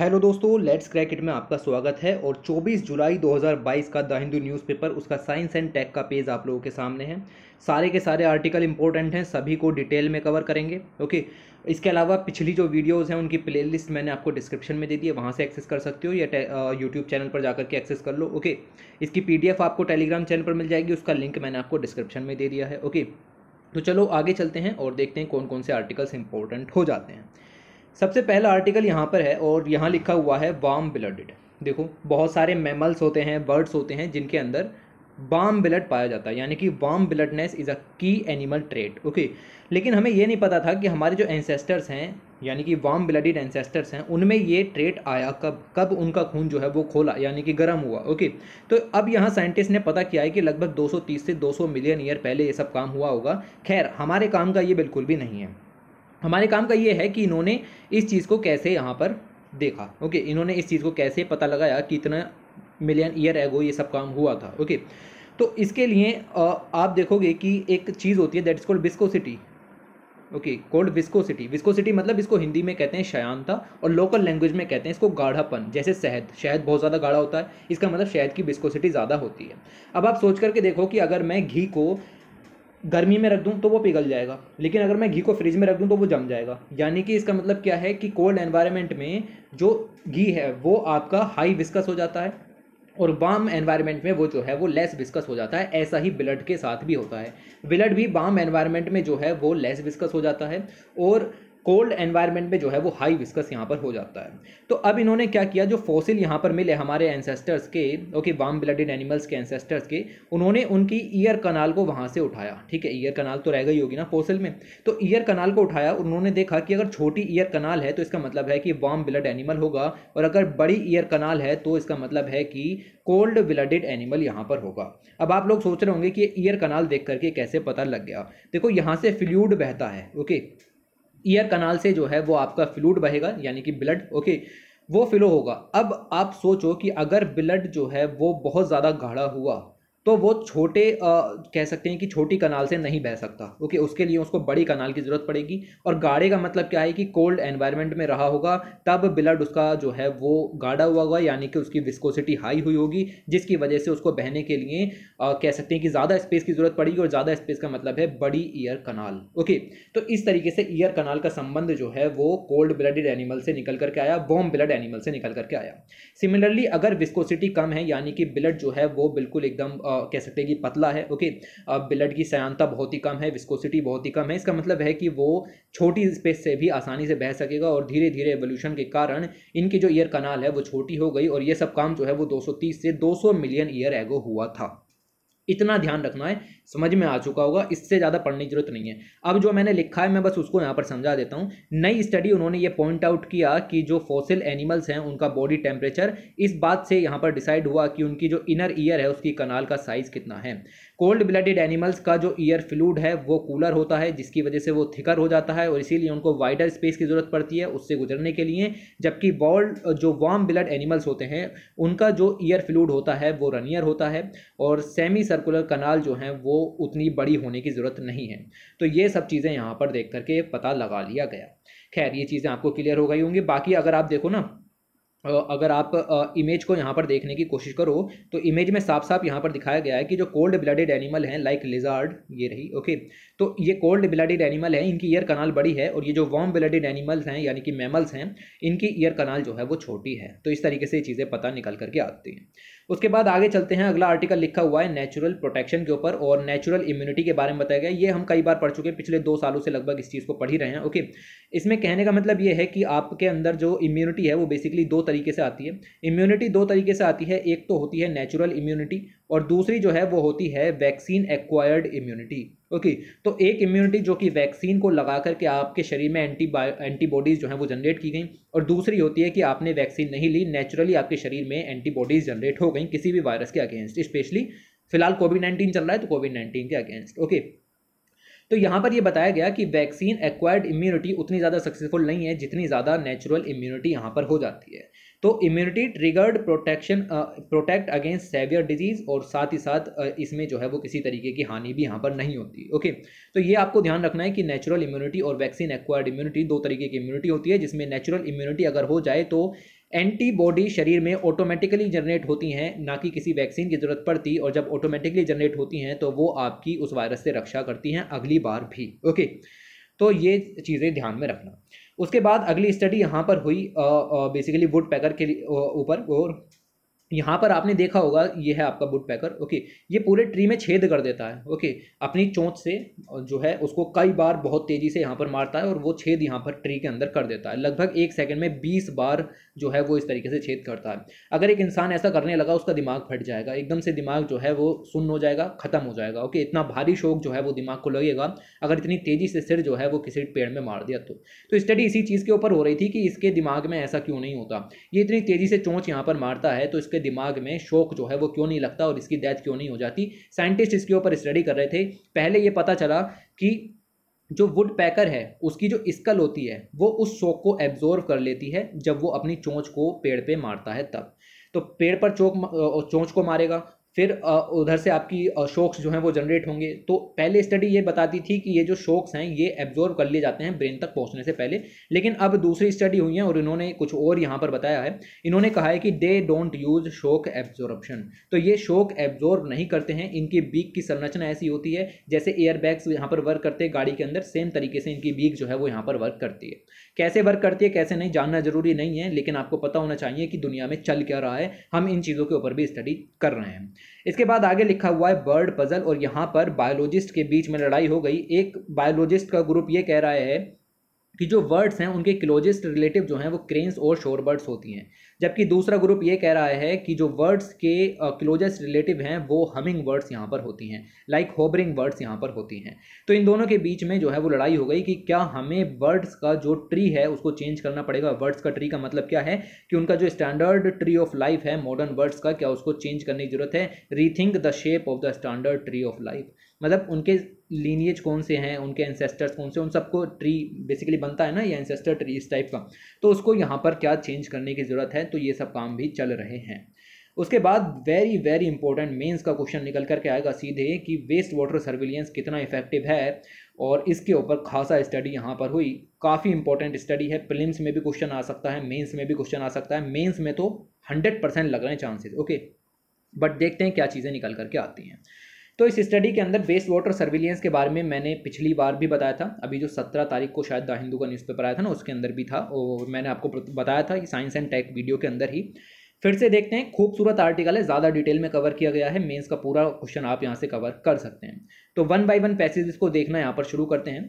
Hello दोस्तों let's क्रैकेट में आपका स्वागत है और 24 जुलाई 2022 का द हिंदू न्यूज़पेपर उसका साइंस एंड टेक का पेज आप लोगों के सामने है सारे के सारे आर्टिकल इंपॉर्टेंट हैं सभी को डिटेल में कवर करेंगे ओके इसके अलावा पिछली जो वीडियोज़ हैं उनकी प्लेलिस्ट मैंने आपको डिस्क्रिप्शन में दे दी है वहाँ से एक्सेस कर सकते हो या यूट्यूब चैनल पर जाकर के एक्सेस कर लो ओके इसकी पी आपको टेलीग्राम चैनल पर मिल जाएगी उसका लिंक मैंने आपको डिस्क्रिप्शन में दे दिया है ओके तो चलो आगे चलते हैं और देखते हैं कौन कौन से आर्टिकल्स इंपॉर्टेंट हो जाते हैं सबसे पहला आर्टिकल यहाँ पर है और यहाँ लिखा हुआ है वाम ब्लडेड देखो बहुत सारे मेमल्स होते हैं बर्ड्स होते हैं जिनके अंदर वाम ब्लड पाया जाता है यानी कि वाम ब्लडनेस इज़ अ की एनिमल ट्रेड ओके लेकिन हमें यह नहीं पता था कि हमारे जो एंसेस्टर्स हैं यानी कि वाम ब्लडेड एंसेस्टर्स हैं उनमें ये ट्रेट आया कब कब उनका खून जो है वो खोला यानी कि गर्म हुआ ओके तो अब यहाँ साइंटिस्ट ने पता किया है कि लगभग 230 से 200 मिलियन ईयर पहले ये सब काम हुआ होगा खैर हमारे काम का ये बिल्कुल भी नहीं है हमारे काम का ये है कि इन्होंने इस चीज़ को कैसे यहाँ पर देखा ओके इन्होंने इस चीज़ को कैसे पता लगाया कि इतना मिलियन ईयर एगो ये सब काम हुआ था ओके तो इसके लिए आप देखोगे कि एक चीज़ होती है that is called viscosity okay cold viscosity viscosity मतलब इसको हिंदी में कहते हैं शयानता और लोकल लैंग्वेज में कहते हैं इसको गाढ़ापन जैसे शहद शहद बहुत ज़्यादा गाढ़ा होता है इसका मतलब शहद की विस्कोसिटी ज़्यादा होती है अब आप सोच करके देखो कि अगर मैं घी को गर्मी में रख दूँ तो वो पिघल जाएगा लेकिन अगर मैं घी को फ्रिज में रख दूँ तो वो जम जाएगा यानी कि इसका मतलब क्या है कि कोल्ड एनवायरनमेंट में जो घी है वो आपका हाई विस्कस हो जाता है और वाम एनवायरनमेंट में वो जो है वो लेस विस्कस हो जाता है ऐसा ही ब्लड के साथ भी होता है ब्लड भी वाम एनवायरनमेंट में जो है वो लेस विस्कस हो जाता है और कोल्ड एनवायरनमेंट में जो है वो हाई विस्कस यहाँ पर हो जाता है तो अब इन्होंने क्या किया जो फॉसिल यहाँ पर मिले हमारे एंसेस्टर्स के ओके वार्म ब्लडेड एनिमल्स के एंसेस्टर्स के उन्होंने उनकी ईयर कनाल को वहाँ से उठाया ठीक है ईयर कनाल तो रह गई होगी ना फॉसिल में तो ईयर कनाल को उठाया उन्होंने देखा कि अगर छोटी ईयर कनाल है तो इसका मतलब है कि वार्म ब्लड एनिमल होगा और अगर बड़ी ईयर कनाल है तो इसका मतलब है कि कोल्ड ब्लडेड एनिमल यहाँ पर होगा अब आप लोग सोच रहे होंगे कि ईयर कनाल देख करके कैसे पता लग गया देखो यहाँ से फ्लूड बहता है ओके ईयर कनाल से जो है वो आपका फ्लूड बहेगा यानी कि ब्लड ओके वो फ्लो होगा अब आप सोचो कि अगर ब्लड जो है वो बहुत ज़्यादा गाढ़ा हुआ तो वो छोटे आ, कह सकते हैं कि छोटी कनाल से नहीं बह सकता ओके उसके लिए उसको बड़ी कनाल की ज़रूरत पड़ेगी और गाढ़े का मतलब क्या है कि कोल्ड एनवायरनमेंट में रहा होगा तब ब्लड उसका जो है वो गाढ़ा हुआ होगा यानी कि उसकी विस्कोसिटी हाई हुई होगी जिसकी वजह से उसको बहने के लिए आ, कह सकते हैं कि ज़्यादा स्पेस की ज़रूरत पड़ेगी और ज़्यादा स्पेस का मतलब है बड़ी ईयर कनाल ओके तो इस तरीके से ईयर कनाल का संबंध जो है वो कोल्ड ब्लडेड एनिमल से निकल करके आया वॉम ब्लड एनिमल से निकल करके आया सिमिलरली अगर विस्कोसिटी कम है यानी कि ब्लड जो है वो बिल्कुल एकदम कह सकते हैं कि पतला है ओके अब ब्लड की सयानता बहुत ही कम है विस्कोसिटी बहुत ही कम है इसका मतलब है कि वो छोटी स्पेस से भी आसानी से बह सकेगा और धीरे धीरे एवोल्यूशन के कारण इनकी जो ईयर कनाल है वो छोटी हो गई और ये सब काम जो है वो 230 से 200 मिलियन ईयर एगो हुआ था इतना ध्यान रखना है समझ में आ चुका होगा इससे ज़्यादा पढ़ने की जरूरत नहीं है अब जो मैंने लिखा है मैं बस उसको यहाँ पर समझा देता हूँ नई स्टडी उन्होंने ये पॉइंट आउट किया कि जो फॉसिल एनिमल्स हैं उनका बॉडी टेम्परेचर इस बात से यहाँ पर डिसाइड हुआ कि उनकी जो इनर ईयर है उसकी कनाल का साइज़ कितना है कोल्ड ब्लडेड एनिमल्स का जो ईयर फ्लूड है वो कूलर होता है जिसकी वजह से वो थिकर हो जाता है और इसीलिए उनको वाइडर स्पेस की ज़रूरत पड़ती है उससे गुजरने के लिए जबकि वॉल्ड जो वार्म ब्लड एनिमल्स होते हैं उनका जो ईयर फ्लूड होता है वो रनियर होता है और सेमी सर्कुलर कनाल जो हैं वो उतनी बड़ी होने की ज़रूरत नहीं है तो ये सब चीज़ें यहाँ पर देख करके पता लगा लिया गया खैर ये चीज़ें आपको क्लियर हो गई होंगी बाकी अगर आप देखो ना अगर आप इमेज को यहाँ पर देखने की कोशिश करो तो इमेज में साफ साफ यहाँ पर दिखाया गया है कि जो कोल्ड ब्लडेड एनिमल हैं लाइक लिजार्ड ये रही ओके तो ये कोल्ड ब्लडेड एनिमल है इनकी ईयर कनाल बड़ी है और ये जो वार्म ब्लडेड एनिमल्स हैं यानी कि मैमल्स हैं इनकी ईयर कनाल जो है वो छोटी है तो इस तरीके से ये चीज़ें पता निकल करके आती हैं उसके बाद आगे चलते हैं अगला आर्टिकल लिखा हुआ है नेचुरल प्रोटेक्शन के ऊपर और नेचुरल इम्यूनिटी के बारे में बताया गया ये हम कई बार पढ़ चुके हैं पिछले दो सालों से लगभग इस चीज़ को पढ़ ही रहे हैं ओके इसमें कहने का मतलब ये है कि आपके अंदर जो इम्यूनिटी है वो बेसिकली दो तरीके से आती है इम्यूनिटी दो तरीके से आती है एक तो होती है नेचुरल इम्यूनिटी और दूसरी जो है वो होती है vaccine acquired immunity okay okay, तो एक इम्यूनिटी जो कि वैक्सीन को लगा करके आपके शरीर में एंटीबायो एंटीबॉडीज़ जो हैं वो जनरेट की गई और दूसरी होती है कि आपने वैक्सीन नहीं ली नेचुरली आपके शरीर में एंटीबॉडीज़ जनरेट हो गई किसी भी वायरस के अगेंस्ट स्पेशली फिलहाल कोविड नाइन्टीन चल रहा है तो कोविड नाइन्टीन के अगेंस्ट ओके okay. तो यहाँ पर ये बताया गया कि वैक्सीन एक्वायर्ड इम्यूनिटी उतनी ज़्यादा सक्सेसफुल नहीं है जितनी ज़्यादा नेचुरल इम्यूनिटी यहाँ पर हो जाती है तो immunity triggered protection protect against severe disease और साथ ही साथ uh, इसमें जो है वो किसी तरीके की हानि भी यहाँ पर नहीं होती ओके okay? तो ये आपको ध्यान रखना है कि नेचुरल इम्यूनिटी और वैक्सीन एक्वायर्ड इम्यूनिटी दो तरीके की इम्यूनिटी होती है जिसमें नेचुरल इम्यूनिटी अगर हो जाए तो एंटीबॉडी शरीर में ऑटोमेटिकली जनरेट होती हैं ना कि किसी वैक्सीन की ज़रूरत पड़ती और जब ऑटोमेटिकली जनरेट होती हैं तो वो आपकी उस वायरस से रक्षा करती हैं अगली बार भी ओके तो ये चीज़ें ध्यान में रखना उसके बाद अगली स्टडी यहाँ पर हुई बेसिकली वुड पैकर के ऊपर और यहाँ पर आपने देखा होगा ये है आपका बुट पैकर ओके ये पूरे ट्री में छेद कर देता है ओके अपनी चोंच से जो है उसको कई बार बहुत तेज़ी से यहाँ पर मारता है और वो छेद यहाँ पर ट्री के अंदर कर देता है लगभग एक सेकंड में बीस बार जो है वो इस तरीके से छेद करता है अगर एक इंसान ऐसा करने लगा उसका दिमाग फट जाएगा एकदम से दिमाग जो है वो सुन्न हो जाएगा ख़त्म हो जाएगा ओके इतना भारी शौक जो है वो दिमाग को लगेगा अगर इतनी तेज़ी से सिर जो है वो किसी पेड़ में मार दिया तो स्टडी तो इसी चीज़ के ऊपर हो रही थी कि इसके दिमाग में ऐसा क्यों नहीं होता ये इतनी तेज़ी से चोंच यहाँ पर मारता है तो इसके उसके दिमाग में शोक जो है वो क्यों नहीं लगता और इसकी डेथ क्यों नहीं हो जाती साइंटिस्ट इसके ऊपर स्टडी कर रहे थे पहले ये पता चला कि जो वुड पैकर है उसकी जो स्कल होती है वो उस शोक को एब्जॉर्व कर लेती है जब वो अपनी चोंच को पेड़ पे मारता है तब तो पेड़ पर चोक चोंच को मारेगा फिर उधर से आपकी शोक्स जो हैं वो जनरेट होंगे तो पहले स्टडी ये बताती थी कि ये जो शोक्स हैं ये एब्जॉर्व कर लिए जाते हैं ब्रेन तक पहुंचने से पहले लेकिन अब दूसरी स्टडी हुई है और इन्होंने कुछ और यहाँ पर बताया है इन्होंने कहा है कि they don't use shock absorption तो ये शोक एब्जॉर्व नहीं करते हैं इनकी बीक की संरचना ऐसी होती है जैसे एयर बैग्स यहाँ पर वर्क करते हैं गाड़ी के अंदर सेम तरीके से इनकी बीक जो है वो यहाँ पर वर्क करती है कैसे वर्क करती है कैसे नहीं जानना जरूरी नहीं है लेकिन आपको पता होना चाहिए कि दुनिया में चल क्या रहा है हम इन चीज़ों के ऊपर भी स्टडी कर रहे हैं इसके बाद आगे लिखा हुआ है बर्ड पजल और यहाँ पर बायोलॉजिस्ट के बीच में लड़ाई हो गई एक बायोलॉजिस्ट का ग्रुप ये कह रहा है कि जो वर्ड्स हैं उनके क्लोजेस्ट रिलेटिव जो हैं वो क्रेन्स और शोर बर्ड्स होती हैं जबकि दूसरा ग्रुप ये कह रहा है कि जो वर्ड्स के क्लोजेस्ट रिलेटिव हैं वो हमिंग वर्ड्स यहाँ पर होती हैं लाइक होबरिंग वर्ड्स यहाँ पर होती हैं तो इन दोनों के बीच में जो है वो लड़ाई हो गई कि क्या हमें वर्ड्स का जो ट्री है उसको चेंज करना पड़ेगा वर्ड्स का ट्री का मतलब क्या है कि उनका जो स्टैंडर्ड ट्री ऑफ लाइफ है मॉडर्न वर्ड्स का क्या उसको चेंज करने की जरूरत है rethink the shape of the standard tree of life मतलब उनके लीनिएज कौन से हैं उनके एंसेस्टर्स कौन से उन सबको ट्री बेसिकली बनता है ना या एंसेस्टर ट्री इस टाइप का तो उसको यहाँ पर क्या चेंज करने की ज़रूरत है तो ये सब काम भी चल रहे हैं उसके बाद वेरी वेरी इंपॉर्टेंट मेंस का क्वेश्चन निकल करके आएगा सीधे कि वेस्ट वाटर सर्विलियंस कितना इफेक्टिव है और इसके ऊपर खासा स्टडी यहाँ पर हुई काफ़ी इंपॉर्टेंट स्टडी है प्रिलिम्स में भी क्वेश्चन आ सकता है मेंस में भी क्वेश्चन आ सकता है मेंस में तो हंड्रेड परसेंट लग रहे हैं चांसेस ओके बट देखते हैं क्या चीज़ें निकल करके आती हैं तो इस स्टडी के अंदर वेस्ट वाटर सर्विलियंस के बारे में मैंने पिछली बार भी बताया था अभी जो सत्रह तारीख को शायद द हिंदू का न्यूज़पेपर आया था ना उसके अंदर भी था और मैंने आपको बताया था कि साइंस एंड टेक वीडियो के अंदर ही फिर से देखते हैं खूबसूरत आर्टिकल है ज़्यादा डिटेल में कवर किया गया है मेंस का पूरा क्वेश्चन आप यहाँ से कवर कर सकते हैं तो वन बाई वन पैसेज इसको देखना यहाँ पर शुरू करते हैं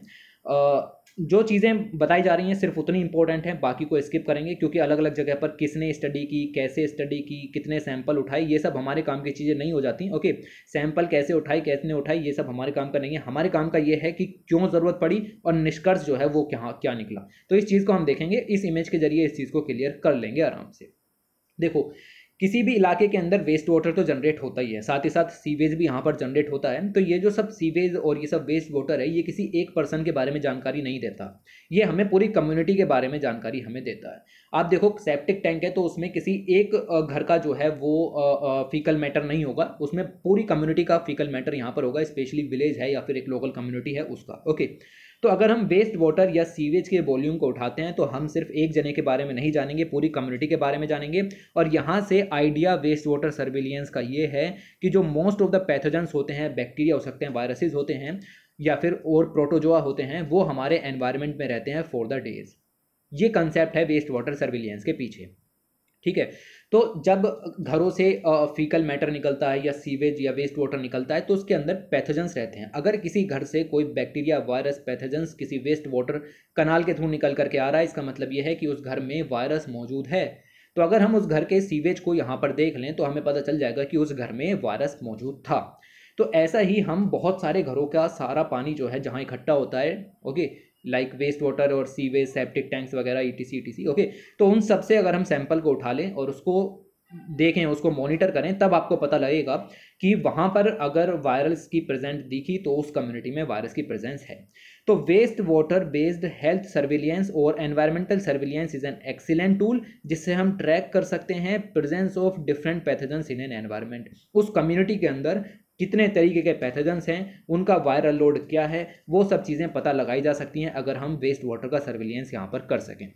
जो चीज़ें बताई जा रही हैं सिर्फ उतनी इंपॉर्टेंट हैं बाकी को स्किप करेंगे क्योंकि अलग अलग जगह पर किसने स्टडी की कैसे स्टडी की कितने सैंपल उठाए ये सब हमारे काम की चीज़ें नहीं हो जाती ओके सैंपल कैसे उठाई कैसे उठाई ये सब हमारे काम का नहीं है हमारे काम का ये है कि क्यों ज़रूरत पड़ी और निष्कर्ष जो है वो क्या क्या निकला तो इस चीज़ को हम देखेंगे इस इमेज के जरिए इस चीज़ को क्लियर कर लेंगे आराम से देखो किसी भी इलाके के अंदर वेस्ट वाटर तो जनरेट होता ही है साथ ही साथ सीवेज भी यहाँ पर जनरेट होता है तो ये जो सब सीवेज और ये सब वेस्ट वाटर है ये किसी एक पर्सन के बारे में जानकारी नहीं देता ये हमें पूरी कम्युनिटी के बारे में जानकारी हमें देता है आप देखो सेप्टिक टैंक है तो उसमें किसी एक घर का जो है वो फीकल मैटर नहीं होगा उसमें पूरी कम्युनिटी का फीकल मैटर यहाँ पर होगा स्पेशली विलेज है या फिर एक लोकल कम्युनिटी है उसका ओके तो अगर हम वेस्ट वाटर या सीवेज के वॉल्यूम को उठाते हैं तो हम सिर्फ एक जने के बारे में नहीं जानेंगे पूरी कम्युनिटी के बारे में जानेंगे और यहाँ से आइडिया वेस्ट वाटर सर्विलियंस का ये है कि जो मोस्ट ऑफ द पैथोजेंस होते हैं बैक्टीरिया हो सकते हैं वायरसेज होते हैं या फिर और प्रोटोजोआ होते हैं वो हमारे एनवायरमेंट में रहते हैं फॉर द डेज ये कंसेप्ट है वेस्ट वाटर सर्विलियंस के पीछे ठीक है तो जब घरों से फीकल मैटर निकलता है या सीवेज या वेस्ट वाटर निकलता है तो उसके अंदर पैथोजेंस रहते हैं अगर किसी घर से कोई बैक्टीरिया वायरस पैथोजेंस किसी वेस्ट वाटर कनाल के थ्रू निकल करके आ रहा है इसका मतलब यह है कि उस घर में वायरस मौजूद है तो अगर हम उस घर के सीवेज को यहाँ पर देख लें तो हमें पता चल जाएगा कि उस घर में वायरस मौजूद था तो ऐसा ही हम बहुत सारे घरों का सारा पानी जो है जहाँ इकट्ठा होता है ओके लाइक वेस्ट वाटर और सी वेस्ट सेप्टिक टैंक्स वगैरह ई टी सी ओके तो उन सबसे अगर हम सैंपल को उठा लें और उसको देखें उसको मॉनिटर करें तब आपको पता लगेगा कि वहाँ पर अगर वायरस की प्रेजेंट दिखी तो उस कम्युनिटी में वायरस की प्रेजेंस है तो waste water based health surveillance और environmental surveillance is an excellent tool जिससे हम ट्रैक कर सकते हैं presence of different pathogens in an environment उस कम्युनिटी के अंदर कितने तरीके के पैथोजन्स हैं उनका वायरल लोड क्या है वो सब चीज़ें पता लगाई जा सकती हैं अगर हम वेस्ट वाटर का सर्विलियंस यहाँ पर कर सकें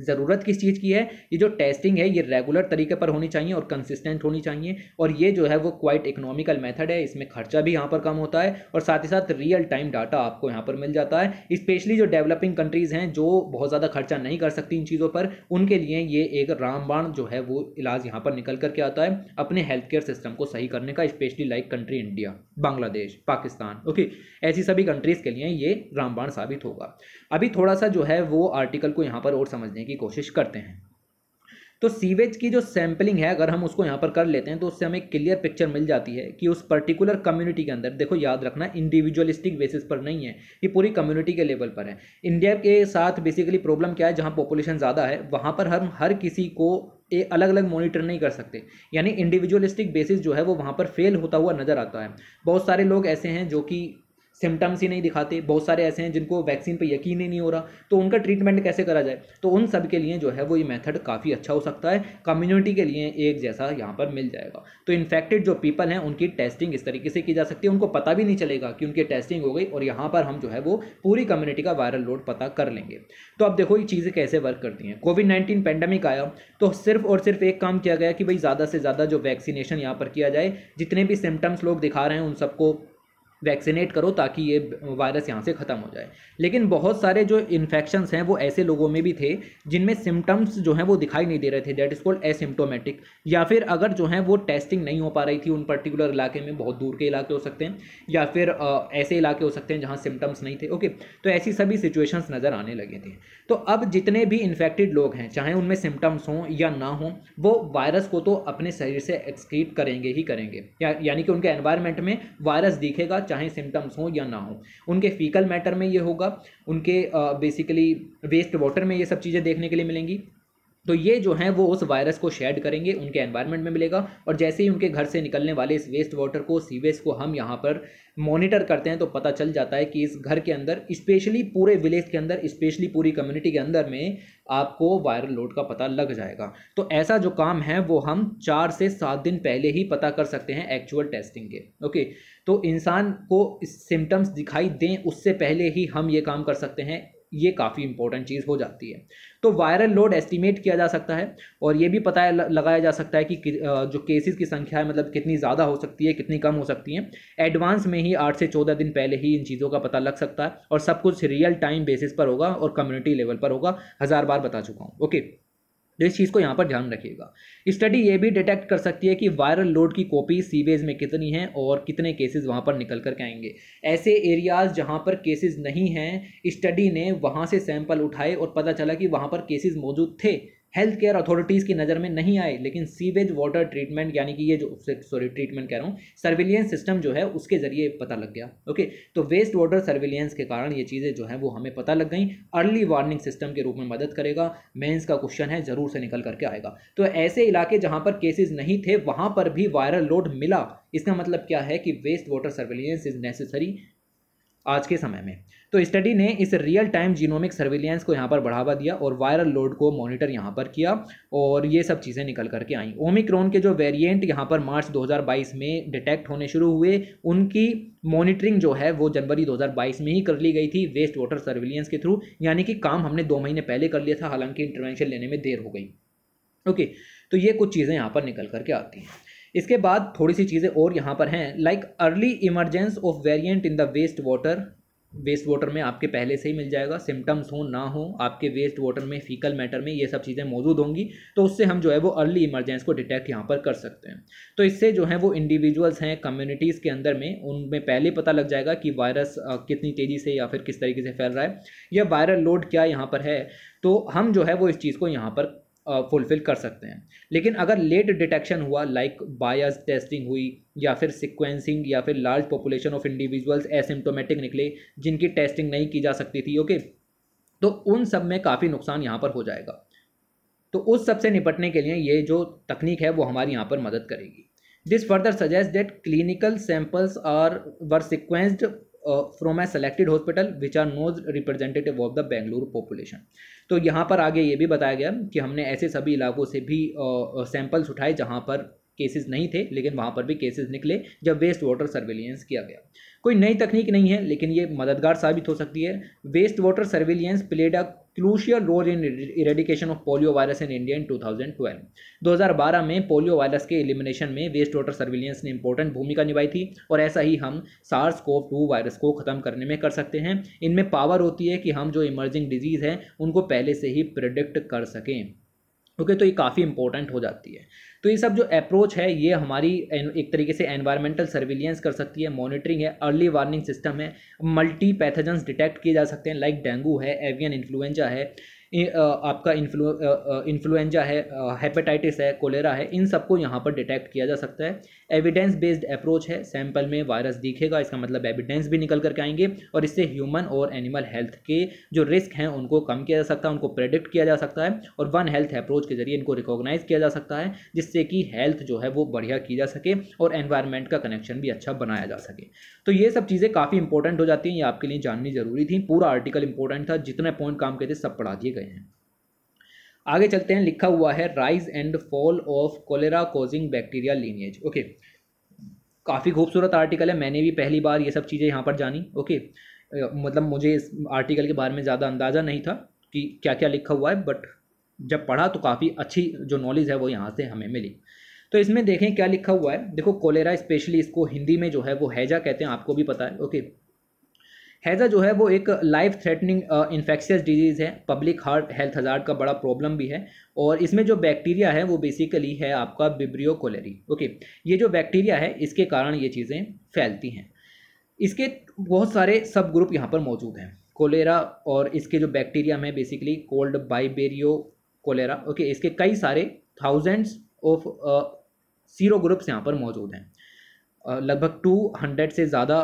ज़रूरत किस चीज़ की है ये जो टेस्टिंग है ये रेगुलर तरीके पर होनी चाहिए और कंसिस्टेंट होनी चाहिए और ये जो है वो क्वाइट इकोनॉमिकल मेथड है इसमें खर्चा भी यहाँ पर कम होता है और साथ ही साथ रियल टाइम डाटा आपको यहाँ पर मिल जाता है स्पेशली जो डेवलपिंग कंट्रीज़ हैं जो बहुत ज़्यादा खर्चा नहीं कर सकती इन चीज़ों पर उनके लिए ये एक रामबाण जो है वो इलाज यहाँ पर निकल करके आता है अपने हेल्थ केयर सिस्टम को सही करने का specially like country India Bangladesh Pakistan okay ऐसी सभी कंट्रीज़ के लिए ये रामबाण साबित होगा अभी थोड़ा सा जो है वो आर्टिकल को यहाँ पर और समझने करने की कोशिश करते हैं तो सीवेज की जो सैम्पलिंग है अगर हम उसको यहाँ पर कर लेते हैं तो उससे हमें क्लियर पिक्चर मिल जाती है कि उस पर्टिकुलर कम्युनिटी के अंदर देखो याद रखना इंडिविजुअलिस्टिक बेसिस पर नहीं है ये पूरी कम्युनिटी के लेवल पर है इंडिया के साथ बेसिकली प्रॉब्लम क्या है जहाँ पॉपुलेशन ज़्यादा है वहाँ पर हम हर किसी को ए, अलग अलग मॉनिटर नहीं कर सकते यानी इंडिविजुअलिस्टिक बेसिस जो है वो वहाँ पर फेल होता हुआ नज़र आता है बहुत सारे लोग ऐसे हैं जो कि सिम्टम्स ही नहीं दिखाते बहुत सारे ऐसे हैं जिनको वैक्सीन पर यकीन ही नहीं हो रहा तो उनका ट्रीटमेंट कैसे करा जाए तो उन सब के लिए जो है वो ये मेथड काफ़ी अच्छा हो सकता है कम्युनिटी के लिए एक जैसा यहाँ पर मिल जाएगा तो इन्फेक्टेड जो पीपल हैं उनकी टेस्टिंग इस तरीके से की जा सकती है उनको पता भी नहीं चलेगा कि उनकी टेस्टिंग हो गई और यहाँ पर हम जो है वो पूरी कम्युनिटी का वायरल लोड पता कर लेंगे तो अब देखो ये चीज़ें कैसे वर्क करती हैं कोविड नाइन्टीन पैंडमिक आया तो सिर्फ और सिर्फ एक काम किया गया कि भाई ज़्यादा से ज़्यादा जो वैक्सीनेशन यहाँ पर किया जाए जितने भी सिम्टम्स लोग दिखा रहे हैं उन सबको वैक्सीनेट करो ताकि ये वायरस यहाँ से ख़त्म हो जाए लेकिन बहुत सारे जो इन्फेक्शन हैं वो ऐसे लोगों में भी थे जिनमें सिम्टम्स जो हैं वो दिखाई नहीं दे रहे थे दैट इज़ कॉल्ड एसिम्टोमेटिक या फिर अगर जो है वो टेस्टिंग नहीं हो पा रही थी उन पर्टिकुलर इलाके में बहुत दूर के इलाके हो सकते हैं या फिर आ, ऐसे इलाके हो सकते हैं जहाँ सिम्टम्स नहीं थे ओके तो ऐसी सभी सिचुएशंस नज़र आने लगे थे तो अब जितने भी इन्फेक्टेड लोग हैं चाहे उनमें सिम्टम्स हों या ना हों वो वायरस को तो अपने शरीर से एक्सक्रीट करेंगे ही करेंगे यानी कि उनके एनवायरमेंट में वायरस दिखेगा चाहे सिम्टम्स हों या ना हो उनके फीकल मैटर में ये होगा उनके बेसिकली वेस्ट वाटर में ये सब चीज़ें देखने के लिए मिलेंगी तो ये जो हैं वो उस वायरस को शेड करेंगे उनके एनवायरनमेंट में मिलेगा और जैसे ही उनके घर से निकलने वाले इस वेस्ट वाटर को सीवेज को हम यहाँ पर मॉनिटर करते हैं तो पता चल जाता है कि इस घर के अंदर स्पेशली पूरे विलेज के अंदर स्पेशली पूरी कम्युनिटी के अंदर में आपको वायरल लोड का पता लग जाएगा तो ऐसा जो काम है वो हम चार से सात दिन पहले ही पता कर सकते हैं एक्चुअल टेस्टिंग के ओके तो इंसान को सिम्टम्स दिखाई दें उससे पहले ही हम ये काम कर सकते हैं ये काफ़ी इंपॉर्टेंट चीज़ हो जाती है तो वायरल लोड एस्टिमेट किया जा सकता है और ये भी पता लगाया जा सकता है कि जो केसेस की संख्या है मतलब कितनी ज़्यादा हो सकती है कितनी कम हो सकती है एडवांस में ही आठ से चौदह दिन पहले ही इन चीज़ों का पता लग सकता है और सब कुछ रियल टाइम बेसिस पर होगा और कम्युनिटी लेवल पर होगा हज़ार बार बता चुका हूँ ओके तो इस चीज़ को यहाँ पर ध्यान रखिएगा स्टडी ये भी डिटेक्ट कर सकती है कि वायरल लोड की कॉपी सीवेज में कितनी है और कितने केसेस वहाँ पर निकल कर के आएंगे ऐसे एरियाज़ जहाँ पर केसेस नहीं हैं स्टडी ने वहाँ से सैंपल उठाए और पता चला कि वहाँ पर केसेस मौजूद थे हेल्थ केयर अथॉरिटीज़ की नज़र में नहीं आए लेकिन सीवेज वाटर ट्रीटमेंट यानी कि ये जो सॉरी ट्रीटमेंट कह रहा हूँ सर्विलियंस सिस्टम जो है उसके ज़रिए पता लग गया ओके तो वेस्ट वाटर सर्विलियंस के कारण ये चीज़ें जो हैं वो हमें पता लग गई अर्ली वार्निंग सिस्टम के रूप में मदद करेगा मेन्स का क्वेश्चन है ज़रूर से निकल करके आएगा तो ऐसे इलाके जहाँ पर केसेज नहीं थे वहाँ पर भी वायरल लोड मिला इसका मतलब क्या है कि waste water surveillance is necessary आज के समय में तो स्टडी ने इस रियल टाइम जीनोमिक सर्विलियंस को यहाँ पर बढ़ावा दिया और वायरल लोड को मॉनिटर यहाँ पर किया और ये सब चीज़ें निकल करके आई ओमिक्रॉन के जो वेरिएंट यहाँ पर मार्च 2022 में डिटेक्ट होने शुरू हुए उनकी मॉनिटरिंग जो है वो जनवरी 2022 में ही कर ली गई थी वेस्ट वाटर सर्विलियंस के थ्रू यानी कि काम हमने दो महीने पहले कर लिया था हालांकि इंटरवेंशन लेने में देर हो गई ओके तो ये कुछ चीज़ें यहाँ पर निकल करके आती हैं इसके बाद थोड़ी सी चीज़ें और यहाँ पर हैं like early emergence of variant in the waste water waste water में आपके पहले से ही मिल जाएगा सिम्टम्स हो ना हो आपके वेस्ट वाटर में फीकल मैटर में ये सब चीज़ें मौजूद होंगी तो उससे हम जो है वो अर्ली इमरजेंस को डिटेक्ट यहाँ पर कर सकते हैं तो इससे जो है वो इंडिविजुअल्स हैं कम्युनिटीज़ के अंदर में उनमें पहले पता लग जाएगा कि वायरस कितनी तेज़ी से या फिर किस तरीके से फैल रहा है या वायरल लोड क्या यहाँ पर है तो हम जो है वो इस चीज़ को यहाँ पर फुलफिल कर सकते हैं लेकिन अगर लेट डिटेक्शन हुआ लाइक बायस टेस्टिंग हुई या फिर सिक्वेंसिंग या फिर large population of individuals asymptomatic निकले जिनकी टेस्टिंग नहीं की जा सकती थी ओके तो उन सब में काफ़ी नुकसान यहाँ पर हो जाएगा तो उस सब से निपटने के लिए ये जो तकनीक है वो हमारी यहाँ पर मदद करेगी this further suggest that clinical samples are were sequenced from a selected hospital which are not representative of the Bengaluru population तो यहाँ पर आगे ये भी बताया गया कि हमने ऐसे सभी इलाकों से भी सैंपल्स uh, uh, उठाए जहाँ पर केसेस नहीं थे लेकिन वहाँ पर भी केसेस निकले जब वेस्ट वाटर सर्वेलियंस किया गया कोई नई तकनीक नहीं है लेकिन ये मददगार साबित हो सकती है waste water surveillance played a crucial role in eradication of polio virus in India in 2012 2012 में पोलियो वायरस के एलिमिनेशन में वेस्ट वाटर सर्विलियंस ने इंपॉर्टेंट भूमिका निभाई थी और ऐसा ही हम सार्स कोव टू वायरस को ख़त्म करने में कर सकते हैं इनमें पावर होती है कि हम जो इमर्जिंग डिजीज़ हैं उनको पहले से ही प्रिडिक्ट कर सकें ओके okay, तो ये काफ़ी इंपॉर्टेंट हो जाती है तो ये सब जो अप्रोच है ये हमारी एक तरीके से एनवायरमेंटल सर्विलियंस कर सकती है मॉनिटरिंग है अर्ली वार्निंग सिस्टम है मल्टी पैथोजेंस डिटेक्ट किए जा सकते हैं लाइक डेंगू है एवियन इन्फ्लुएंजा है आपका इन्फ्लू इन्फ्लुएंजा है हेपेटाइटिस है कोलेरा है इन सबको यहाँ पर डिटेक्ट किया जा सकता है एविडेंस बेस्ड अप्रोच है सैंपल में वायरस दिखेगा इसका मतलब एविडेंस भी निकल करके आएंगे और इससे ह्यूमन और एनिमल हेल्थ के जो रिस्क हैं उनको कम किया जा सकता है उनको प्रेडिक्ट किया जा सकता है और वन हेल्थ अप्रोच के जरिए इनको रिकॉग्नाइज किया जा सकता है जिससे कि हेल्थ जो है वो बढ़िया की जा सके और एनवायरमेंट का कनेक्शन भी अच्छा बनाया जा सके तो ये सब चीज़ें काफ़ी इंपॉर्टेंट हो जाती हैं ये आपके लिए जाननी जरूरी थी पूरा आर्टिकल इंपॉर्टेंट था जितने पॉइंट काम के थे सब पढ़ा दिए गए गए हैं आगे चलते हैं लिखा हुआ है rise and fall of cholera causing bacteria lineage okay काफ़ी खूबसूरत आर्टिकल है मैंने भी पहली बार ये सब चीज़ें यहाँ पर जानी ओके मतलब मुझे इस आर्टिकल के बारे में ज़्यादा अंदाज़ा नहीं था कि क्या क्या लिखा हुआ है बट जब पढ़ा तो काफ़ी अच्छी जो नॉलेज है वो यहाँ से हमें मिली तो इसमें देखें क्या लिखा हुआ है देखो कोलेरा स्पेशली इसको हिंदी में जो है वो हैजा कहते हैं आपको भी पता है ओके हैज़ा जो है वो एक लाइफ थ्रेटनिंग इन्फेक्शियस डिजीज़ है पब्लिक हार्ट हेल्थ हजार्ड का बड़ा प्रॉब्लम भी है और इसमें जो बैक्टीरिया है वो बेसिकली है आपका बिब्रियो कोलेरी ओके ये जो बैक्टीरिया है इसके कारण ये चीज़ें फैलती हैं इसके बहुत सारे सब ग्रुप यहाँ पर मौजूद हैं कोलेरा और इसके जो बैक्टीरिया में basically called vibrio cholera okay इसके कई सारे थाउजेंड्स ऑफ सीरो ग्रुप्स यहाँ पर मौजूद हैं लगभग टू हंड्रेड से ज़्यादा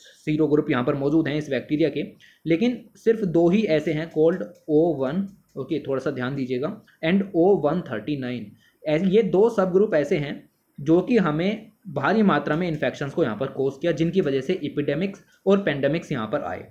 सीरो ग्रुप यहाँ पर मौजूद हैं इस बैक्टीरिया के लेकिन सिर्फ दो ही ऐसे हैं कोल्ड ओ वन ओके थोड़ा सा ध्यान दीजिएगा and O one thirty nine ये दो सब ग्रुप ऐसे हैं जो कि हमें भारी मात्रा में इन्फेक्शन को यहाँ पर कोस किया जिनकी वजह से इपिडेमिक्स और पेंडेमिक्स यहाँ पर आए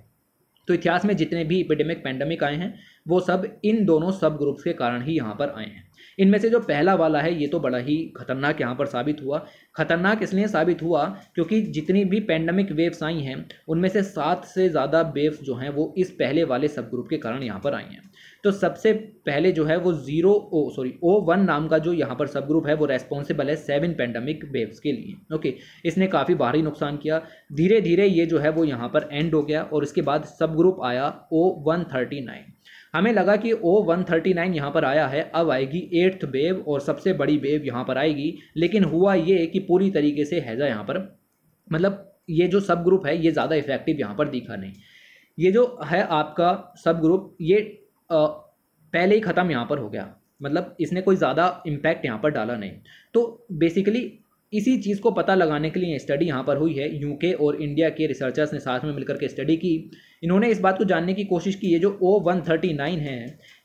तो इतिहास में जितने भी इपिडेमिक पेंडेमिक आए हैं वो सब इन दोनों सब ग्रुप्स के कारण ही यहाँ पर आए हैं इनमें से जो पहला वाला है ये तो बड़ा ही खतरनाक यहाँ पर साबित हुआ खतरनाक इसलिए साबित हुआ क्योंकि जितनी भी पैंडमिक वेव्स आई हैं उनमें से सात से ज़्यादा वेव्स जो हैं वो इस पहले वाले सब ग्रुप के कारण यहाँ पर आई हैं तो सबसे पहले जो है वो zero O sorry O one नाम का जो यहाँ पर सब ग्रुप है वो रेस्पॉन्सिबल है सेवन पैंडमिक वेव्स के लिए ओके इसने काफ़ी भारी नुकसान किया धीरे धीरे ये जो है वो यहाँ पर एंड हो गया और इसके बाद सब ग्रुप आया ओ वन थर्टी नाइन हमें लगा कि ओ वन थर्टी नाइन यहाँ पर आया है अब आएगी एट्थ वेव और सबसे बड़ी वेव यहाँ पर आएगी लेकिन हुआ ये कि पूरी तरीके से हैज़ा यहाँ पर मतलब ये जो सब ग्रुप है ये ज़्यादा इफेक्टिव यहाँ पर दिखा नहीं ये जो है आपका सब ग्रुप ये आ, पहले ही ख़त्म यहाँ पर हो गया मतलब इसने कोई ज़्यादा इम्पैक्ट यहाँ पर डाला नहीं तो बेसिकली इसी चीज़ को पता लगाने के लिए स्टडी यहाँ पर हुई है यूके और इंडिया के रिसर्चर्स ने साथ में मिलकर के स्टडी की इन्होंने इस बात को जानने की कोशिश की ये जो ओ वन थर्टी नाइन है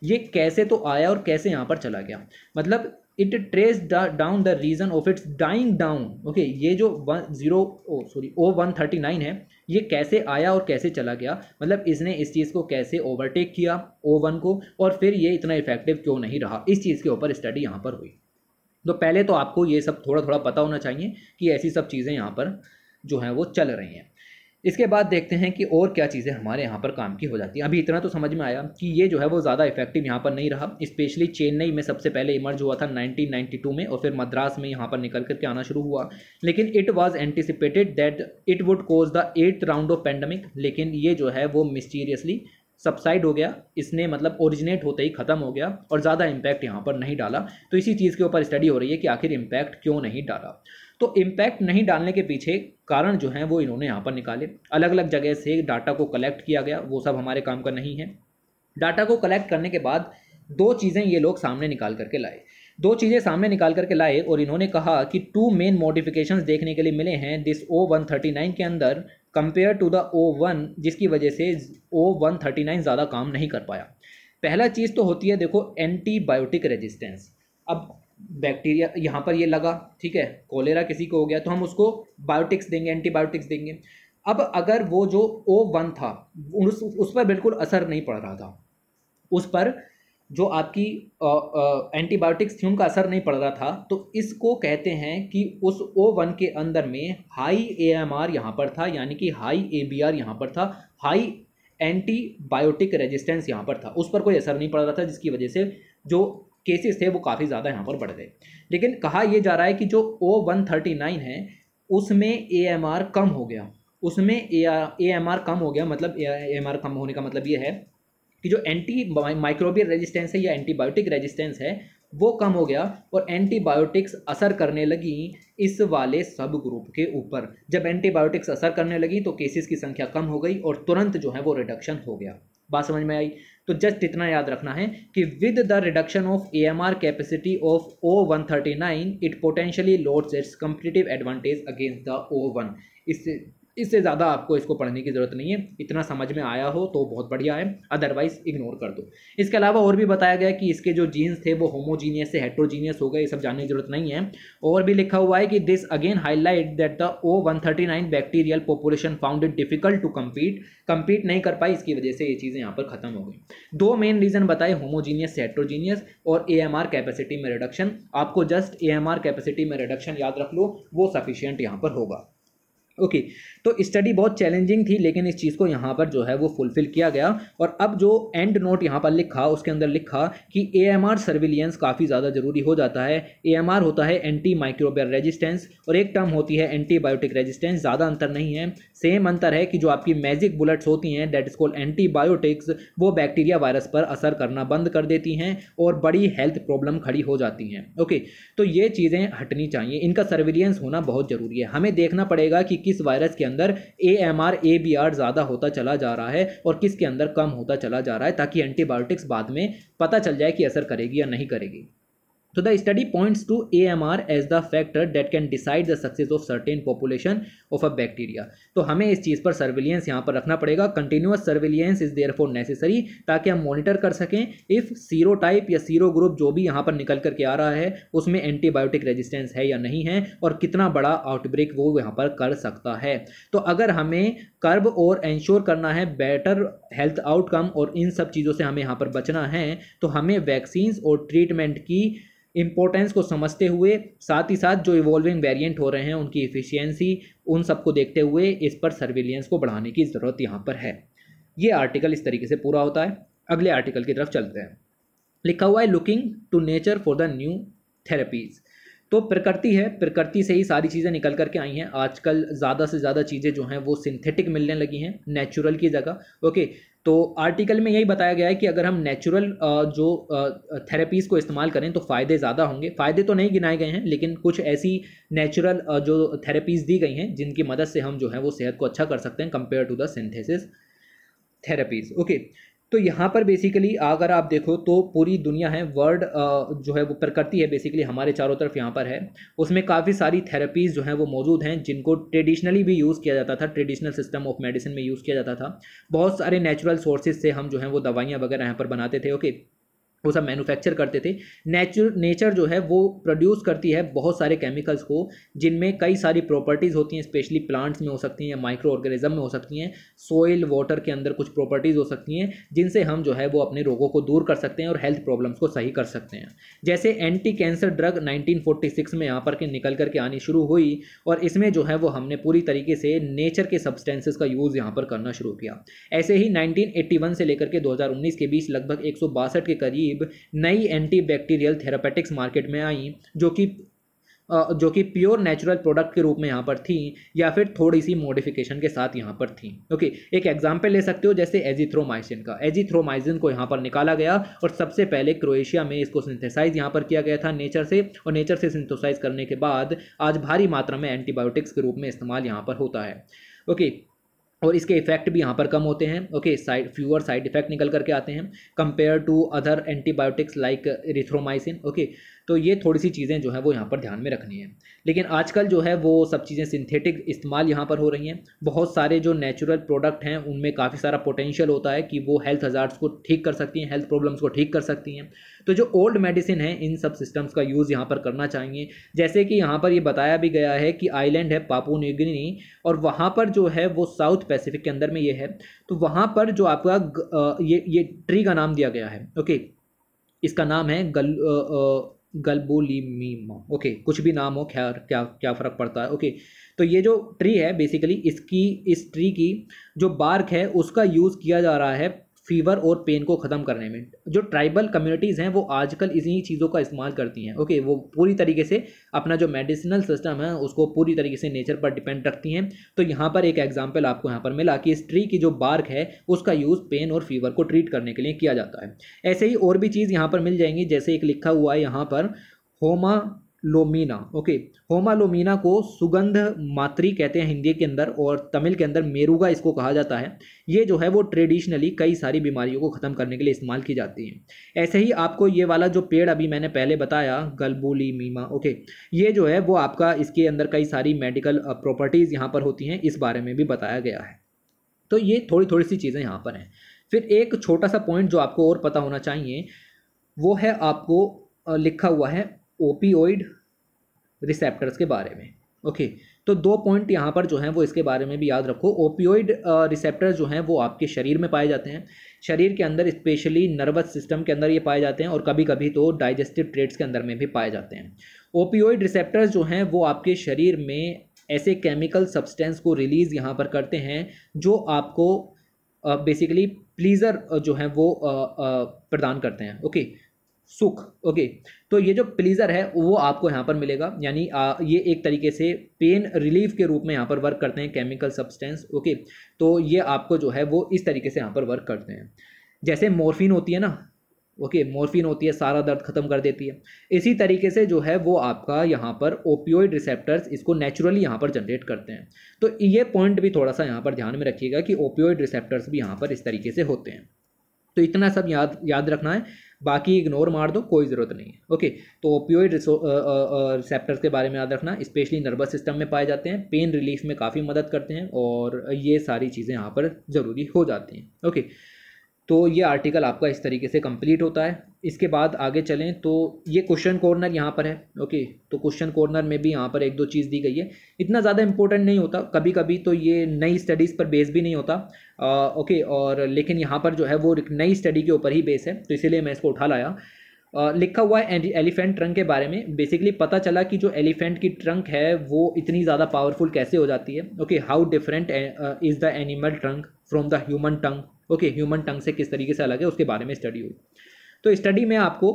ये कैसे तो आया और कैसे यहाँ पर चला गया मतलब it trace down the reason of its dying down okay ये जो one zero O sorry O one thirty nine है ये कैसे आया और कैसे चला गया मतलब इसने इस चीज़ को कैसे ओवरटेक किया ओ वन को और फिर ये इतना इफेक्टिव क्यों नहीं रहा इस चीज़ के ऊपर स्टडी यहाँ पर हुई तो पहले तो आपको ये सब थोड़ा थोड़ा पता होना चाहिए कि ऐसी सब चीज़ें यहाँ पर जो हैं वो चल रही हैं इसके बाद देखते हैं कि और क्या चीज़ें हमारे यहाँ पर काम की हो जाती हैं अभी इतना तो समझ में आया कि ये जो है वो ज़्यादा इफेक्टिव यहाँ पर नहीं रहा स्पेशली चेन्नई में सबसे पहले इमर्ज हुआ था 1992 में और फिर मद्रास में यहाँ पर निकल करके आना शुरू हुआ लेकिन it was anticipated that it would cause the eight round of pandemic लेकिन ये जो है वो मिस्टीरियसली सबसाइड हो गया इसने मतलब ओरिजिनेट होते ही ख़त्म हो गया और ज़्यादा इम्पैक्ट यहाँ पर नहीं डाला तो इसी चीज़ के ऊपर स्टडी हो रही है कि आखिर इम्पैक्ट क्यों नहीं डाला तो इम्पैक्ट नहीं डालने के पीछे कारण जो हैं वो इन्होंने यहाँ पर निकाले अलग अलग जगह से डाटा को कलेक्ट किया गया वो सब हमारे काम का नहीं है डाटा को कलेक्ट करने के बाद दो चीज़ें ये लोग सामने निकाल करके लाए दो चीज़ें सामने निकाल करके लाए और इन्होंने कहा कि टू मेन मॉडिफ़िकेशन देखने के लिए मिले हैं this O one thirty nine के अंदर compare to the O one जिसकी वजह से ओ वन थर्टी नाइन ज़्यादा काम नहीं कर पाया पहला चीज़ तो होती है देखो एंटीबायोटिक रेजिस्टेंस अब बैक्टीरिया यहाँ पर ये लगा ठीक है कोलेरा किसी को हो गया तो हम उसको बायोटिक्स देंगे एंटीबायोटिक्स देंगे अब अगर वो जो ओ वन था उस उस पर बिल्कुल असर नहीं पड़ रहा था उस पर जो आपकी एंटीबायोटिक्स थी उनका असर नहीं पड़ रहा था तो इसको कहते हैं कि उस ओ वन के अंदर में हाई ए एम आर यहाँ पर था यानी कि हाई ए बी आर यहाँ पर था हाई एंटीबायोटिक रेजिस्टेंस यहाँ पर था उस पर कोई असर नहीं पड़ रहा था जिसकी वजह से जो केसेस थे वो काफ़ी ज़्यादा यहाँ पर बढ़ गए लेकिन कहा यह जा रहा है कि जो ओ वन थर्टी नाइन है उसमें ए एम आर कम हो गया उसमें ए एम आर कम हो गया मतलब ए एम आर कम होने का मतलब ये है कि जो एंटी माइक्रोबियल रेजिस्टेंस है या एंटीबायोटिक रेजिस्टेंस है वो कम हो गया और एंटीबायोटिक्स असर करने लगी इस वाले सब ग्रुप के ऊपर जब एंटीबायोटिक्स असर करने लगी तो केसेस की संख्या कम हो गई और तुरंत जो है वो रिडक्शन हो गया बात समझ में आई तो जस्ट इतना याद रखना है कि with the reduction of A M R capacity of O one thirty nine it potentially loads its competitive advantage against the O one इससे इससे ज़्यादा आपको इसको पढ़ने की ज़रूरत नहीं है इतना समझ में आया हो तो बहुत बढ़िया है अदरवाइज इग्नोर कर दो इसके अलावा और भी बताया गया कि इसके जो जीन्स थे वो होमोजीनियस से हेट्रोजीनियस हो गए ये सब जानने की जरूरत नहीं है और भी लिखा हुआ है कि this again highlight that the O one thirty nine bacterial population found it difficult to compete compete नहीं कर पाई इसकी वजह से ये चीज़ें यहाँ पर खत्म हो गई दो मेन रीज़न बताए होमोजीनियस से हेट्रोजीनियस और ए एम आर कैपेसिटी में रिडक्शन आपको just A M R capacity में रिडक्शन याद रख लो वो सफिशियंट यहाँ पर होगा ओके okay, तो स्टडी बहुत चैलेंजिंग थी लेकिन इस चीज़ को यहाँ पर जो है वो फुलफिल किया गया और अब जो एंड नोट यहाँ पर लिखा उसके अंदर लिखा कि ए एम आर सर्विलियंस काफ़ी ज़्यादा ज़रूरी हो जाता है ए एम आर होता है एंटी माइक्रोबियल रेजिस्टेंस और एक टर्म होती है एंटीबायोटिक रेजिस्टेंस ज़्यादा अंतर नहीं है सेम अंतर है कि जो आपकी मैजिक बुलेट्स होती हैं डेट इज कॉल एंटीबायोटिक्स वो बैक्टीरिया वायरस पर असर करना बंद कर देती हैं और बड़ी हेल्थ प्रॉब्लम खड़ी हो जाती हैं ओके तो ये चीज़ें हटनी चाहिए इनका सर्विलियंस होना बहुत ज़रूरी है हमें देखना पड़ेगा कि किस वायरस के अंदर A M R A B R ज़्यादा होता चला जा रहा है और किसके अंदर कम होता चला जा रहा है ताकि एंटीबायोटिक्स बाद में पता चल जाए कि असर करेगी या नहीं करेगी तो the study points to A M R as the factor that can decide the success of certain population of a bacteria तो हमें इस चीज़ पर सर्विलियंस यहाँ पर रखना पड़ेगा continuous surveillance is there for necessary ताकि हम मॉनिटर कर सकें इफ़ सीरो टाइप या सीरो ग्रुप जो भी यहाँ पर निकल करके आ रहा है उसमें एंटीबायोटिक रेजिस्टेंस है या नहीं है और कितना बड़ा आउटब्रेक वो यहाँ पर कर सकता है तो अगर हमें कर्ब और इंश्योर करना है बेटर हेल्थ आउटकम और इन सब चीज़ों से हमें यहाँ पर बचना है तो हमें वैक्सीन्स और ट्रीटमेंट की इम्पोर्टेंस को समझते हुए साथ ही साथ जो इवॉल्विंग वेरिएंट हो रहे हैं उनकी इफ़िशियंसी उन सबको देखते हुए इस पर सर्विलियंस को बढ़ाने की ज़रूरत यहाँ पर है ये आर्टिकल इस तरीके से पूरा होता है अगले आर्टिकल की तरफ चलते हैं लिखा हुआ है looking to nature for the new therapies तो प्रकृति है प्रकृति से ही सारी चीज़ें निकल करके आई हैं आजकल ज़्यादा से ज़्यादा चीज़ें जो हैं वो सिंथेटिक मिलने लगी हैं नेचुरल की जगह ओके तो आर्टिकल में यही बताया गया है कि अगर हम नेचुरल जो थेरेपीज़ को इस्तेमाल करें तो फ़ायदे ज़्यादा होंगे फ़ायदे तो नहीं गिनाए गए हैं लेकिन कुछ ऐसी नेचुरल जो थेरेपीज़ दी गई हैं जिनकी मदद से हम जो है वो सेहत को अच्छा कर सकते हैं compare to the synthesis therapies okay तो यहाँ पर बेसिकली अगर आप देखो तो पूरी दुनिया है वर्ल्ड जो है वो प्रकृति है बेसिकली हमारे चारों तरफ यहाँ पर है उसमें काफ़ी सारी थेरेपीज़ जो हैं वो मौजूद हैं जिनको ट्रेडिशनली भी यूज़ किया जाता था ट्रेडिशनल सिस्टम ऑफ मेडिसिन में यूज़ किया जाता था बहुत सारे नेचुरल सोर्सेज से हम जो है वो दवाइयाँ वगैरह यहाँ पर बनाते थे ओके okay? वो सब मैन्युफैक्चर करते थे नेचर नेचर जो है वो प्रोड्यूस करती है बहुत सारे केमिकल्स को जिनमें कई सारी प्रॉपर्टीज़ होती हैं स्पेशली प्लांट्स में हो सकती हैं या माइक्रो ऑर्गेनिज्म में हो सकती हैं सोइल वाटर के अंदर कुछ प्रॉपर्टीज़ हो सकती हैं जिनसे हम जो है वो अपने रोगों को दूर कर सकते हैं और हेल्थ प्रॉब्लम्स को सही कर सकते हैं जैसे एंटी कैंसर ड्रग नाइनटीन में यहाँ पर के निकल करके आनी शुरू हुई और इसमें जो है वो हमने पूरी तरीके से नेचर के सब्सटेंसेज का यूज़ यहाँ पर करना शुरू किया ऐसे ही नाइनटीन से लेकर के दो के बीच लगभग एक के करीब करीब नई एंटीबैक्टीरियल थेरापेटिक्स मार्केट में आई जो कि जो कि प्योर नेचुरल प्रोडक्ट के रूप में यहाँ पर थी या फिर थोड़ी सी मॉडिफिकेशन के साथ यहाँ पर थी ओके एक एग्जाम्पल ले सकते हो जैसे एजिथ्रोमाइसिन का एजिथ्रोमाइसिन को यहाँ पर निकाला गया और सबसे पहले क्रोएशिया में इसको सिंथेसाइज यहाँ पर किया गया था नेचर से और नेचर से सिंथेसाइज करने के बाद आज भारी मात्रा में एंटीबायोटिक्स के रूप में इस्तेमाल यहाँ पर होता है ओके okay, और इसके इफेक्ट भी यहाँ पर कम होते हैं okay side fewer side effect निकल करके आते हैं compare to other antibiotics like erythromycin okay तो ये थोड़ी सी चीज़ें जो है वो यहाँ पर ध्यान में रखनी है लेकिन आजकल जो है वो सब चीज़ें सिंथेटिक इस्तेमाल यहाँ पर हो रही हैं बहुत सारे जो नेचुरल प्रोडक्ट हैं उनमें काफ़ी सारा पोटेंशियल होता है कि वो हेल्थ हज़ार्ड्स को ठीक कर सकती हैं हेल्थ प्रॉब्लम्स को ठीक कर सकती हैं तो जो ओल्ड मेडिसिन है इन सब सिस्टम्स का यूज़ यहाँ पर करना चाहिए जैसे कि यहाँ पर ये यह बताया भी गया है कि आइलैंड है पापू निगिनी और वहाँ पर जो है वो साउथ पैसिफिक के अंदर में ये है तो वहाँ पर जो आपका ये ये ट्री का नाम दिया गया है ओके इसका नाम है गल आ, आ, गलबोलीमीमा ओके कुछ भी नाम हो खैर क्या क्या फ़र्क पड़ता है ओके तो ये जो ट्री है बेसिकली इसकी इस ट्री की जो बार्क है उसका यूज़ किया जा रहा है फीवर और पेन को ख़त्म करने में जो ट्राइबल कम्युनिटीज़ हैं वो आजकल इन्हीं चीज़ों का इस्तेमाल करती हैं ओके वो पूरी तरीके से अपना जो मेडिसिनल सिस्टम है उसको पूरी तरीके से नेचर पर डिपेंड रखती हैं तो यहाँ पर एक एग्जाम्पल आपको यहाँ पर मिला कि इस ट्री की जो बार्क है उसका यूज़ पेन और फीवर को ट्रीट करने के लिए किया जाता है ऐसे ही और भी चीज़ यहाँ पर मिल जाएंगी जैसे एक लिखा हुआ है यहाँ पर होमा लोमीना ओके होमा लोमीना को सुगंध मात्री कहते हैं हिंदी के अंदर और तमिल के अंदर मेरुगा इसको कहा जाता है ये जो है वो ट्रेडिशनली कई सारी बीमारियों को ख़त्म करने के लिए इस्तेमाल की जाती है ऐसे ही आपको ये वाला जो पेड़ अभी मैंने पहले बताया गलबुली मीमा ओके ये जो है वो आपका इसके अंदर कई सारी मेडिकल प्रॉपर्टीज़ यहाँ पर होती हैं इस बारे में भी बताया गया है तो ये थोड़ी थोड़ी सी चीज़ें यहाँ पर हैं फिर एक छोटा सा पॉइंट जो आपको और पता होना चाहिए वो है आपको लिखा हुआ है ओपीओइड रिसेप्टर्स के बारे में ओके okay, तो दो पॉइंट यहाँ पर जो हैं वो इसके बारे में भी याद रखो ओपियोइड रिसेप्टर जो हैं वो आपके शरीर में पाए जाते हैं शरीर के अंदर स्पेशली नर्वस सिस्टम के अंदर ये पाए जाते हैं और कभी कभी तो डाइजेस्टिव ट्रेट्स के अंदर में भी पाए जाते हैं ओपियोइड रिसेप्टर्स जो हैं वो आपके शरीर में ऐसे केमिकल सब्सटेंस को रिलीज़ यहाँ पर करते हैं जो आपको बेसिकली प्लीज़र जो है वो प्रदान करते हैं ओके सुख ओके तो ये जो प्लीज़र है वो आपको यहाँ पर मिलेगा यानी ये एक तरीके से पेन रिलीफ के रूप में यहाँ पर वर्क करते हैं केमिकल सब्सटेंस ओके तो ये आपको जो है वो इस तरीके से यहाँ पर वर्क करते हैं जैसे मोरफिन होती है ना ओके मोरफिन होती है सारा दर्द खत्म कर देती है इसी तरीके से जो है वो आपका यहाँ पर ओपियोइड रिसेप्टर्स इसको नेचुरली यहाँ पर जनरेट करते हैं तो ये पॉइंट भी थोड़ा सा यहाँ पर ध्यान में रखिएगा कि ओपियोइड रिसेप्टर्स भी यहाँ पर इस तरीके से होते हैं तो इतना सब याद याद रखना है बाकी इग्नोर मार दो कोई ज़रूरत नहीं है ओके तो ओपियोइड रिसेप्टर्स के बारे में याद रखना स्पेशली नर्वस सिस्टम में पाए जाते हैं पेन रिलीफ में काफ़ी मदद करते हैं और ये सारी चीज़ें यहाँ पर ज़रूरी हो जाती हैं ओके तो ये आर्टिकल आपका इस तरीके से कंप्लीट होता है इसके बाद आगे चलें तो ये क्वेश्चन कॉर्नर यहाँ पर है ओके तो क्वेश्चन कॉर्नर में भी यहाँ पर एक दो चीज़ दी गई है इतना ज़्यादा इंपॉर्टेंट नहीं होता कभी कभी तो ये नई स्टडीज़ पर बेस भी नहीं होता आ, ओके और लेकिन यहाँ पर जो है वो नई स्टडी के ऊपर ही बेस है तो इसीलिए मैं इसको उठा लाया लिखा हुआ है एलिफेंट ट्रंक के बारे में बेसिकली पता चला कि जो एलिफेंट की ट्रंक है वो इतनी ज़्यादा पावरफुल कैसे हो जाती है okay how different is the animal trunk from the human tongue okay human tongue से किस तरीके से अलग है उसके बारे में स्टडी हुई तो स्टडी में आपको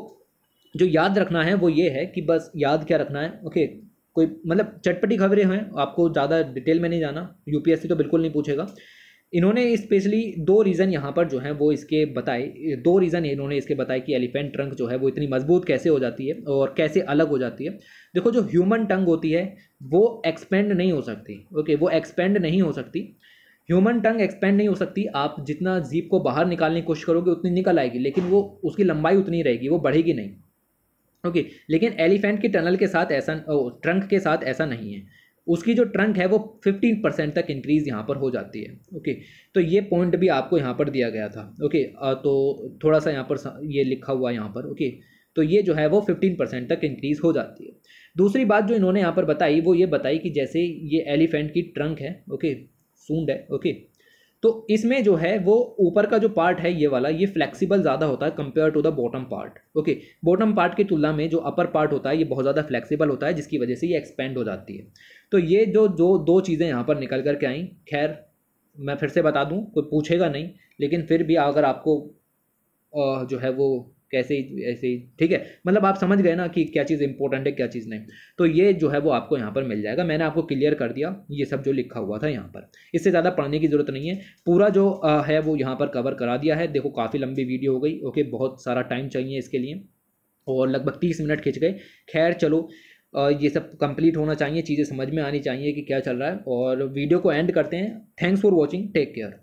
जो याद रखना है वो ये है कि बस याद क्या रखना है ओके okay, कोई मतलब चटपटी खबरें हैं आपको ज़्यादा डिटेल में नहीं जाना यूपीएससी तो बिल्कुल नहीं पूछेगा इन्होंने स्पेशली दो रीज़न यहाँ पर जो है वो इसके बताए दो रीज़न इन्होंने इसके बताए कि एलिफेंट ट्रंक जो है वो इतनी मजबूत कैसे हो जाती है और कैसे अलग हो जाती है देखो जो ह्यूमन टंग होती है वो एक्सपेंड नहीं हो सकती ओके वो एक्सपेंड नहीं हो सकती ह्यूमन टंग एक्सपेंड नहीं हो सकती आप जितना जीप को बाहर निकालने की कोशिश करोगे उतनी निकल आएगी लेकिन वो उसकी लंबाई उतनी रहेगी वो बढ़ेगी नहीं ओके लेकिन एलिफेंट की टनल के साथ ऐसा ट्रंक के साथ ऐसा नहीं है उसकी जो ट्रंक है वो 15 परसेंट तक इंक्रीज़ यहाँ पर हो जाती है ओके तो ये पॉइंट भी आपको यहाँ पर दिया गया था ओके तो थोड़ा सा यहाँ पर ये लिखा हुआ यहाँ पर ओके तो ये जो है वो 15 परसेंट तक इंक्रीज़ हो जाती है दूसरी बात जो इन्होंने यहाँ पर बताई वो ये बताई कि जैसे ये एलिफेंट की ट्रंक है ओके सूंड है ओके तो इसमें जो है वो ऊपर का जो पार्ट है ये वाला ये फ्लेक्सिबल ज़्यादा होता है compare to the bottom part okay bottom part की तुलना में जो अपर पार्ट होता है ये बहुत ज़्यादा फ्लेक्सिबल होता है जिसकी वजह से ये एक्सपेंड हो जाती है तो ये जो जो दो चीज़ें यहाँ पर निकल करके आई खैर मैं फिर से बता दूँ कोई पूछेगा नहीं लेकिन फिर भी अगर आपको जो है वो कैसे ही ऐसे ही ठीक है मतलब आप समझ गए ना कि क्या चीज़ इंपॉर्टेंट है क्या चीज़ नहीं तो ये जो है वो आपको यहाँ पर मिल जाएगा मैंने आपको क्लियर कर दिया ये सब जो लिखा हुआ था यहाँ पर इससे ज़्यादा पढ़ने की ज़रूरत नहीं है पूरा जो है वो यहाँ पर कवर करा दिया है देखो काफ़ी लंबी वीडियो हो गई ओके बहुत सारा टाइम चाहिए इसके लिए और लगभग तीस मिनट खिंच गए खैर चलो ये सब कंप्लीट होना चाहिए चीज़ें समझ में आनी चाहिए कि क्या चल रहा है और वीडियो को एंड करते हैं thanks for watching take care